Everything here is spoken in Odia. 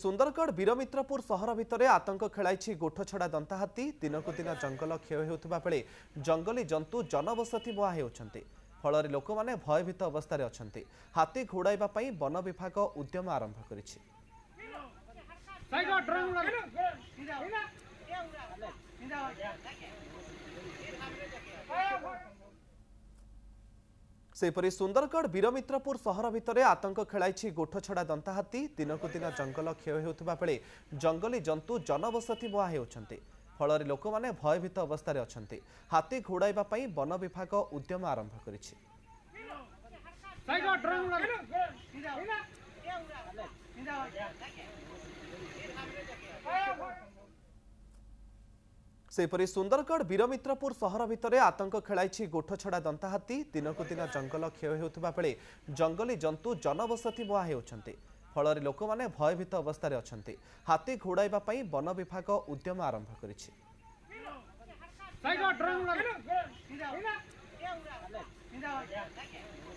ସୁନ୍ଦରଗଡ଼ ବୀରମିତ୍ରପୁର ସହର ଭିତରେ ଆତଙ୍କ ଖେଳାଇଛି ଗୋଠଛଡ଼ା ଦନ୍ତାହାତୀ ଦିନକୁ ଦିନ ଜଙ୍ଗଲ କ୍ଷୟ ହେଉଥିବା ବେଳେ ଜଙ୍ଗଲୀ ଜନ୍ତୁ ଜନବସତି ବୁହା ହେଉଛନ୍ତି ଫଳରେ ଲୋକମାନେ ଭୟଭୀତ ଅବସ୍ଥାରେ ଅଛନ୍ତି ହାତୀ ଘୋଡ଼ାଇବା ପାଇଁ ବନ ବିଭାଗ ଉଦ୍ୟମ ଆରମ୍ଭ କରିଛି ସେହିପରି ସୁନ୍ଦରଗଡ଼ ବୀରମିତ୍ରପୁର ସହର ଭିତରେ ଆତଙ୍କ ଖେଳାଇଛି ଗୋଠଛଡ଼ା ଦନ୍ତାହାତୀ ଦିନକୁ ଦିନ ଜଙ୍ଗଲ କ୍ଷୟ ହେଉଥିବା ବେଳେ ଜଙ୍ଗଲୀ ଜନ୍ତୁ ଜନବସତି ମୁହା ହେଉଛନ୍ତି ଫଳରେ ଲୋକମାନେ ଭୟଭୀତ ଅବସ୍ଥାରେ ଅଛନ୍ତି ହାତୀ ଘୋଡ଼ାଇବା ପାଇଁ ବନ ବିଭାଗ ଉଦ୍ୟମ ଆରମ୍ଭ କରିଛି ସେହିପରି ସୁନ୍ଦରଗଡ଼ ବୀରମିତ୍ରପୁର ସହର ଭିତରେ ଆତଙ୍କ ଖେଳାଇଛି ଗୋଠଛଡ଼ା ଦନ୍ତାହାତୀ ଦିନକୁ ଦିନ ଜଙ୍ଗଲ କ୍ଷୟ ହେଉଥିବା ବେଳେ ଜଙ୍ଗଲୀ ଜନ୍ତୁ ଜନବସତି ବୁହା ହେଉଛନ୍ତି ଫଳରେ ଲୋକମାନେ ଭୟଭୀତ ଅବସ୍ଥାରେ ଅଛନ୍ତି ହାତୀ ଘୋଡ଼ାଇବା ପାଇଁ ବନ ବିଭାଗ ଉଦ୍ୟମ ଆରମ୍ଭ କରିଛି ଟ୍ରଙ୍ଗ ଲାଗିଲା